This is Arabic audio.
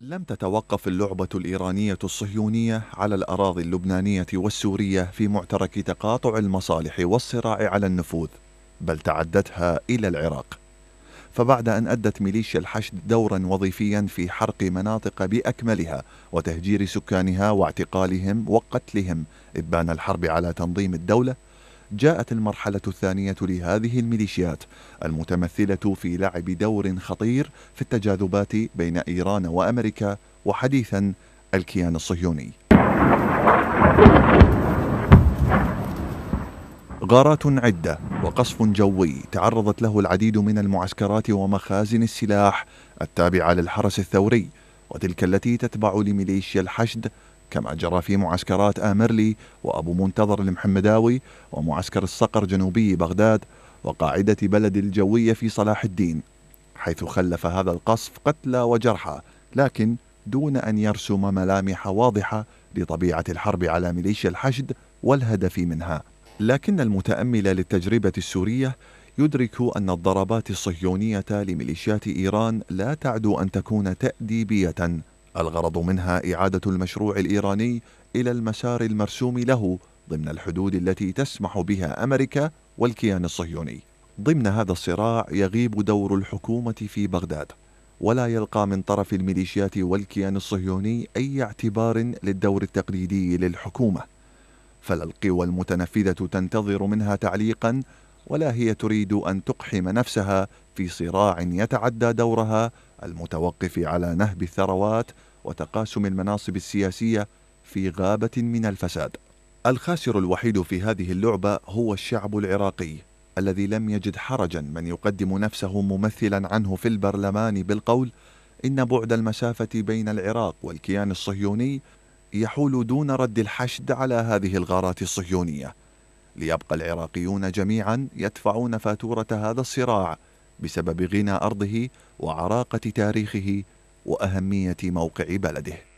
لم تتوقف اللعبة الإيرانية الصهيونية على الأراضي اللبنانية والسورية في معترك تقاطع المصالح والصراع على النفوذ، بل تعدتها إلى العراق. فبعد أن أدت ميليشيا الحشد دورا وظيفيا في حرق مناطق بأكملها وتهجير سكانها واعتقالهم وقتلهم إبان الحرب على تنظيم الدولة، جاءت المرحلة الثانية لهذه الميليشيات المتمثلة في لعب دور خطير في التجاذبات بين إيران وأمريكا وحديثا الكيان الصهيوني غارات عدة وقصف جوي تعرضت له العديد من المعسكرات ومخازن السلاح التابعة للحرس الثوري وتلك التي تتبع لميليشيا الحشد كما جرى في معسكرات آمرلي وأبو منتظر المحمداوي ومعسكر الصقر جنوبي بغداد وقاعدة بلد الجوية في صلاح الدين حيث خلف هذا القصف قتلى وجرحى لكن دون أن يرسم ملامح واضحة لطبيعة الحرب على ميليشيا الحشد والهدف منها لكن المتأمل للتجربة السورية يدرك أن الضربات الصهيونية لميليشيات إيران لا تعدو أن تكون تأديبية الغرض منها إعادة المشروع الإيراني إلى المسار المرسوم له ضمن الحدود التي تسمح بها أمريكا والكيان الصهيوني. ضمن هذا الصراع يغيب دور الحكومة في بغداد، ولا يلقى من طرف الميليشيات والكيان الصهيوني أي اعتبار للدور التقليدي للحكومة. فلا القوى المتنفذة تنتظر منها تعليقا ولا هي تريد أن تقحم نفسها في صراع يتعدى دورها المتوقف على نهب الثروات وتقاسم المناصب السياسيه في غابه من الفساد. الخاسر الوحيد في هذه اللعبه هو الشعب العراقي الذي لم يجد حرجا من يقدم نفسه ممثلا عنه في البرلمان بالقول ان بعد المسافه بين العراق والكيان الصهيوني يحول دون رد الحشد على هذه الغارات الصهيونيه ليبقى العراقيون جميعا يدفعون فاتوره هذا الصراع بسبب غنى ارضه وعراقه تاريخه واهميه موقع بلده